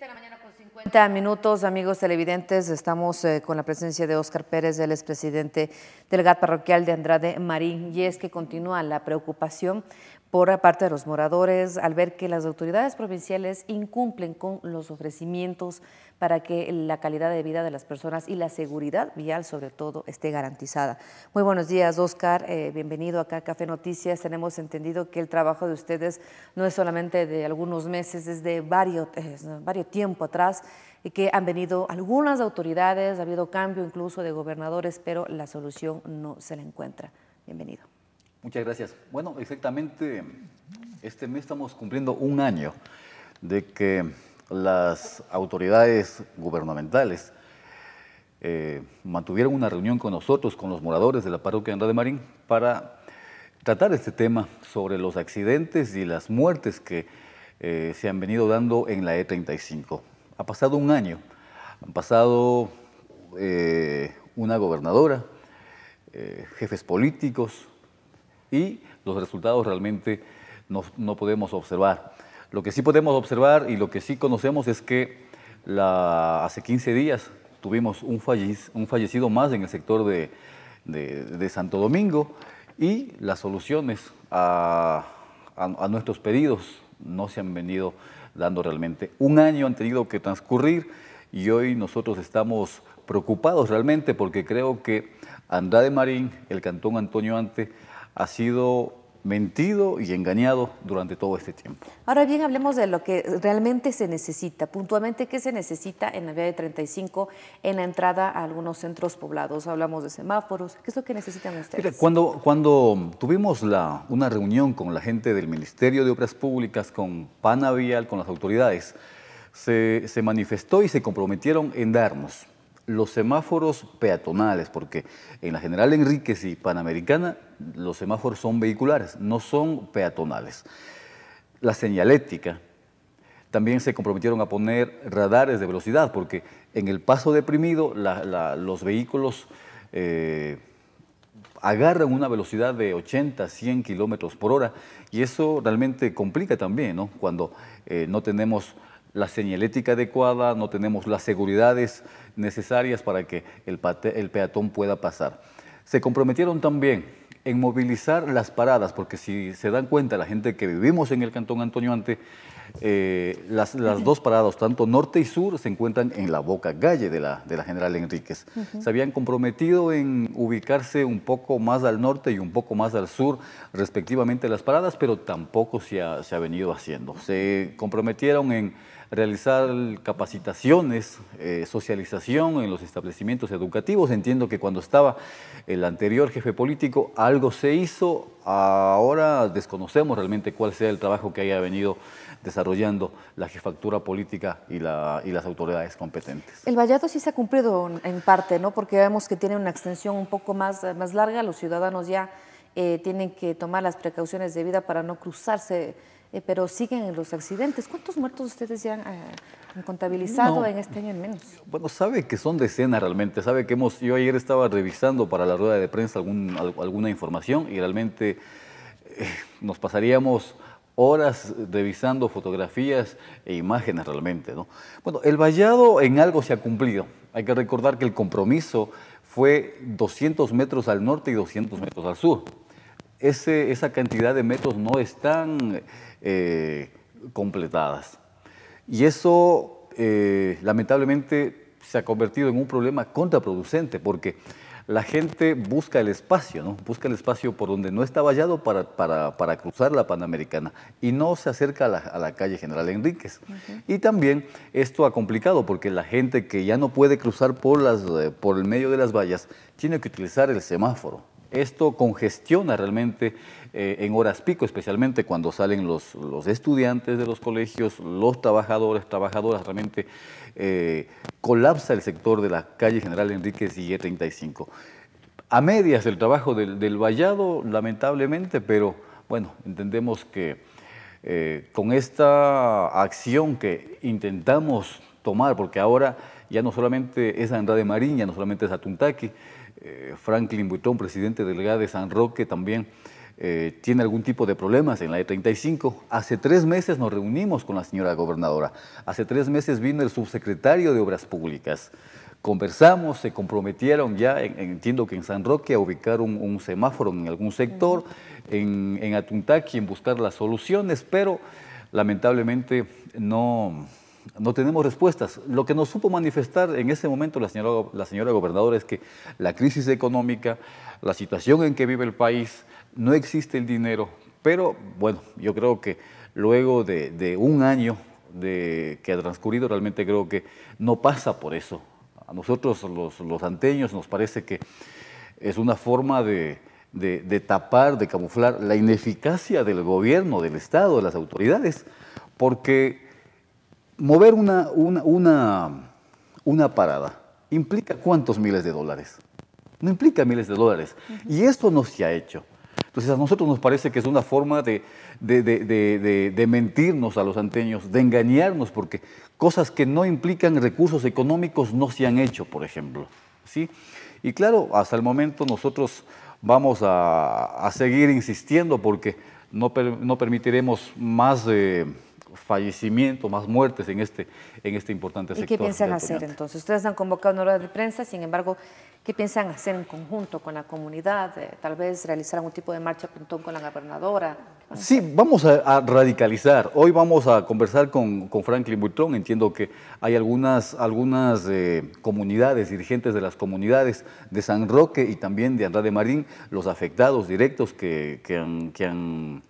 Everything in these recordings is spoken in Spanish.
de la mañana con 50 minutos, amigos televidentes. Estamos eh, con la presencia de Óscar Pérez, el expresidente del GAT parroquial de Andrade Marín. Y es que continúa la preocupación por parte de los moradores al ver que las autoridades provinciales incumplen con los ofrecimientos para que la calidad de vida de las personas y la seguridad vial sobre todo esté garantizada. Muy buenos días, Oscar. Eh, bienvenido acá a Café Noticias. Tenemos entendido que el trabajo de ustedes no es solamente de algunos meses, es de varios, varios tiempo atrás y que han venido algunas autoridades, ha habido cambio incluso de gobernadores, pero la solución no se la encuentra. Bienvenido. Muchas gracias. Bueno, exactamente este mes estamos cumpliendo un año de que las autoridades gubernamentales eh, mantuvieron una reunión con nosotros, con los moradores de la parroquia Andrade Marín, para tratar este tema sobre los accidentes y las muertes que eh, se han venido dando en la E35. Ha pasado un año, han pasado eh, una gobernadora, jefes políticos, y los resultados realmente no, podemos observar. Lo que sí podemos observar y lo que sí conocemos es que hace 15 días tuvimos un, un fallecido más en el sector de, Santo Domingo y las soluciones a nuestros pedidos no se han venido dando realmente. Un año han tenido que transcurrir y hoy nosotros estamos preocupados realmente porque creo que Andrade Marín, el Cantón Antonio Ante, ha sido mentido y engañado durante todo este tiempo. Ahora bien, hablemos de lo que realmente se necesita, puntualmente qué se necesita en la vía de 35 en la entrada a algunos centros poblados. Hablamos de semáforos, ¿qué es lo que necesitan ustedes? cuando, cuando tuvimos una reunión con la gente del Ministerio de Obras Públicas, con Panavial, con las autoridades, se, se manifestó y se comprometieron en darnos los semáforos peatonales, porque en la General Enríquez y Panamericana los semáforos son vehiculares, no son peatonales. La señalética, también se comprometieron a poner radares de velocidad, porque en el paso deprimido los vehículos eh, agarran una velocidad de 80, 100 kilómetros por hora, y eso realmente complica también, ¿no? Cuando eh, no tenemos la señalética adecuada, no tenemos las seguridades necesarias para que el, peatón pueda pasar. Se comprometieron también en movilizar las paradas, porque si se dan cuenta la gente que vivimos en el Cantón Antonio Ante, eh, las, dos paradas, tanto norte y sur, se encuentran en la boca calle de la, General Enríquez. Se habían comprometido en ubicarse un poco más al norte y un poco más al sur, respectivamente, las paradas, pero tampoco se ha venido haciendo. Se comprometieron en realizar capacitaciones, eh, socialización en los establecimientos educativos. Entiendo que cuando estaba el anterior jefe político algo se hizo, ahora desconocemos realmente cuál sea el trabajo que haya venido desarrollando la jefatura política y, las autoridades competentes. El vallado sí se ha cumplido en parte, ¿no? porque vemos que tiene una extensión un poco más, más larga, los ciudadanos ya eh, tienen que tomar las precauciones de vida para no cruzarse eh, pero siguen los accidentes. ¿Cuántos muertos ustedes ya han, eh, contabilizado en este año en menos? Bueno, sabe que son decenas realmente. Sabe que hemos, yo ayer estaba revisando para la rueda de prensa alguna información y realmente eh, nos pasaríamos horas revisando fotografías e imágenes realmente. ¿no? Bueno, el vallado en algo se ha cumplido. Hay que recordar que el compromiso fue 200 metros al norte y 200 metros al sur esa cantidad de metros no están eh, completadas. Y eso, eh, lamentablemente, se ha convertido en un problema contraproducente, porque la gente busca el espacio, ¿no? busca el espacio por donde no está vallado para, cruzar la Panamericana y no se acerca a la, calle General Enríquez. Y también esto ha complicado porque la gente que ya no puede cruzar por, las, eh, por el medio de las vallas tiene que utilizar el semáforo. Esto congestiona realmente eh, en horas pico, especialmente cuando salen los, estudiantes de los colegios, los trabajadores, trabajadoras, realmente eh, colapsa el sector de la calle General Enrique Sigue 35 A medias el trabajo del, vallado, lamentablemente, pero bueno, entendemos que eh, con esta acción que intentamos tomar, porque ahora ya no solamente es Andrade Marín, ya no solamente es Atuntaqui, eh, Franklin Butón, presidente delegado de San Roque, también eh, tiene algún tipo de problemas en la E35. Hace tres meses nos reunimos con la señora gobernadora. Hace tres meses vino el subsecretario de Obras Públicas. Conversamos, se comprometieron ya, entiendo que en San Roque, a ubicar un, semáforo en algún sector, en, en Atuntaqui, en buscar las soluciones, pero lamentablemente no, no tenemos respuestas. Lo que nos supo manifestar en ese momento la señora, la señora gobernadora es que la crisis económica, la situación en que vive el país, no existe el dinero. Pero bueno, yo creo que luego de, un año de, que ha transcurrido, realmente creo que no pasa por eso. A nosotros los, anteños nos parece que es una forma de, de tapar, de camuflar la ineficacia del gobierno, del Estado, de las autoridades, porque mover una, una, una, parada implica cuántos miles de dólares. No implica miles de dólares. Y esto no se ha hecho. Entonces a nosotros nos parece que es una forma de, mentirnos a los anteños, de engañarnos, porque cosas que no implican recursos económicos no se han hecho, por ejemplo. ¿sí? Y claro, hasta el momento nosotros vamos a, seguir insistiendo porque no, permitiremos más... de eh, fallecimientos, más muertes en este, en este importante sector. ¿Y qué piensan hacer entonces? Ustedes han convocado una hora de prensa, sin embargo, ¿qué piensan hacer en conjunto con la comunidad? Eh, tal vez realizar algún tipo de marcha puntón con la gobernadora. Sí, vamos a, radicalizar. Hoy vamos a conversar con, Franklin Buitrón. Entiendo que hay algunas, algunas eh, comunidades, dirigentes de las comunidades de San Roque y también de Andrade Marín, los afectados directos que, que han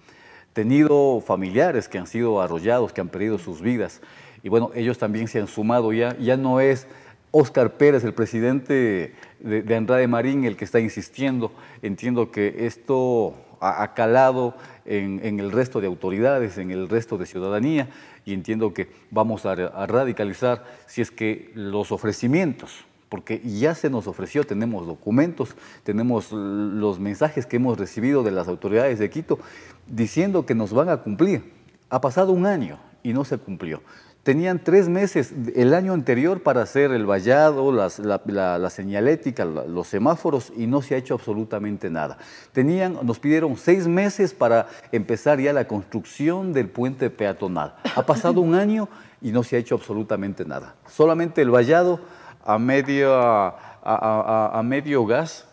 tenido familiares que han sido arrollados, que han perdido sus vidas. Y bueno, ellos también se han sumado ya, ya no es Óscar Pérez, el presidente de, Andrade Marín, el que está insistiendo. Entiendo que esto ha, calado en, el resto de autoridades, en el resto de ciudadanía, y entiendo que vamos a radicalizar si es que los ofrecimientos porque ya se nos ofreció, tenemos documentos, tenemos los mensajes que hemos recibido de las autoridades de Quito, diciendo que nos van a cumplir. Ha pasado un año y no se cumplió. Tenían tres meses el año anterior para hacer el vallado, la, señalética, los semáforos y no se ha hecho absolutamente nada. Tenían, nos pidieron seis meses para empezar ya la construcción del puente peatonal. Ha pasado un año y no se ha hecho absolutamente nada. Solamente el vallado a medio, a medio gas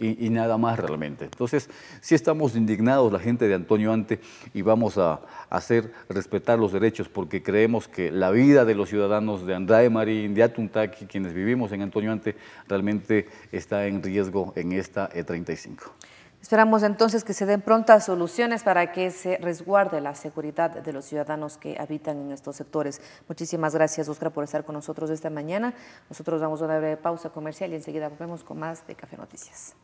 y, nada más realmente. Entonces, sí estamos indignados la gente de Antonio Ante y vamos a, hacer respetar los derechos porque creemos que la vida de los ciudadanos de Andrade Marín, de Atuntaqui, quienes vivimos en Antonio Ante, realmente está en riesgo en esta E35. Esperamos entonces que se den prontas soluciones para que se resguarde la seguridad de los ciudadanos que habitan en estos sectores. Muchísimas gracias, Oscar, por estar con nosotros esta mañana. Nosotros damos una breve pausa comercial y enseguida volvemos con más de Café Noticias.